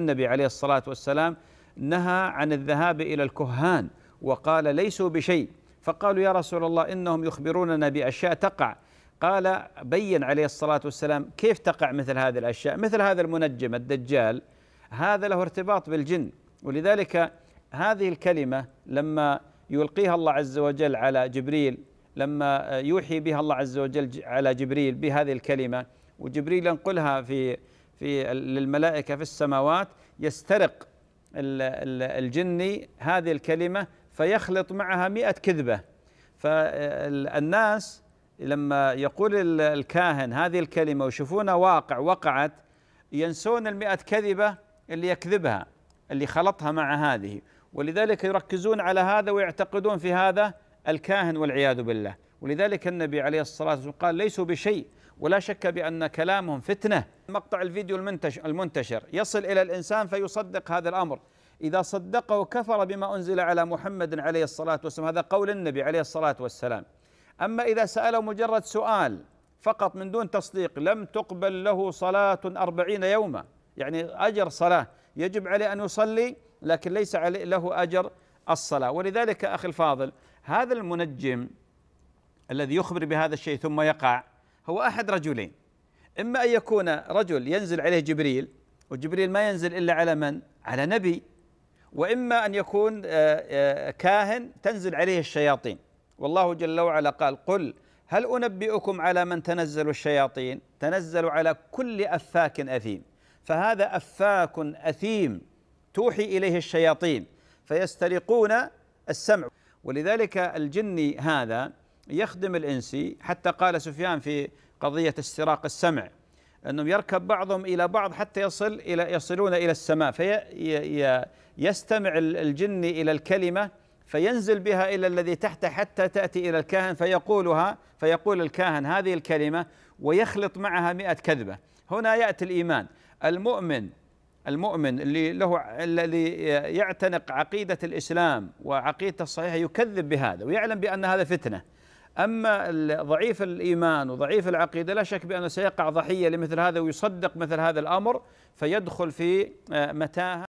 النبي عليه الصلاة والسلام نهى عن الذهاب إلى الكهان وقال ليسوا بشيء فقالوا يا رسول الله إنهم يخبروننا بأشياء تقع قال بين عليه الصلاة والسلام كيف تقع مثل هذه الأشياء مثل هذا المنجم الدجال هذا له ارتباط بالجن ولذلك هذه الكلمة لما يلقيها الله عز وجل على جبريل لما يوحي بها الله عز وجل على جبريل بهذه الكلمة وجبريل ينقلها في في للملائكة في السماوات يسترق الجني هذه الكلمة فيخلط معها مئة كذبة فالناس لما يقول الكاهن هذه الكلمة ويشوفونها واقع وقعت ينسون المئة كذبة اللي يكذبها اللي خلطها مع هذه ولذلك يركزون على هذا ويعتقدون في هذا الكاهن والعياذ بالله ولذلك النبي عليه الصلاة والسلام قال ليسوا بشيء ولا شك بأن كلامهم فتنة مقطع الفيديو المنتشر يصل إلى الإنسان فيصدق هذا الأمر إذا صدقه كفر بما أنزل على محمد عليه الصلاة والسلام هذا قول النبي عليه الصلاة والسلام أما إذا سأله مجرد سؤال فقط من دون تصديق لم تقبل له صلاة أربعين يوما يعني أجر صلاة يجب عليه أن يصلي لكن ليس عليه له أجر الصلاة ولذلك أخي الفاضل هذا المنجم الذي يخبر بهذا الشيء ثم يقع هو أحد رجلين إما أن يكون رجل ينزل عليه جبريل وجبريل ما ينزل إلا على من؟ على نبي وإما أن يكون آه، آه، كاهن تنزل عليه الشياطين والله جل وعلا قال قل هل أنبئكم على من تنزل الشياطين تنزل على كل أفاك أثيم فهذا أفاك أثيم توحي إليه الشياطين فيسترقون السمع ولذلك الجني هذا يخدم الإنسي حتى قال سفيان في قضية استراق السمع أنهم يركب بعضهم إلى بعض حتى يصل إلى يصلون إلى السماء فيستمع الجني إلى الكلمة فينزل بها إلى الذي تحته حتى تأتي إلى الكاهن فيقولها فيقول الكاهن هذه الكلمة ويخلط معها مئة كذبة هنا يأتي الإيمان المؤمن المؤمن اللي له الذي يعتنق عقيدة الإسلام وعقيدته الصحيحة يكذب بهذا ويعلم بأن هذا فتنة أما ضعيف الإيمان وضعيف العقيدة لا شك بأنه سيقع ضحية لمثل هذا ويصدق مثل هذا الأمر فيدخل في آه، متاهة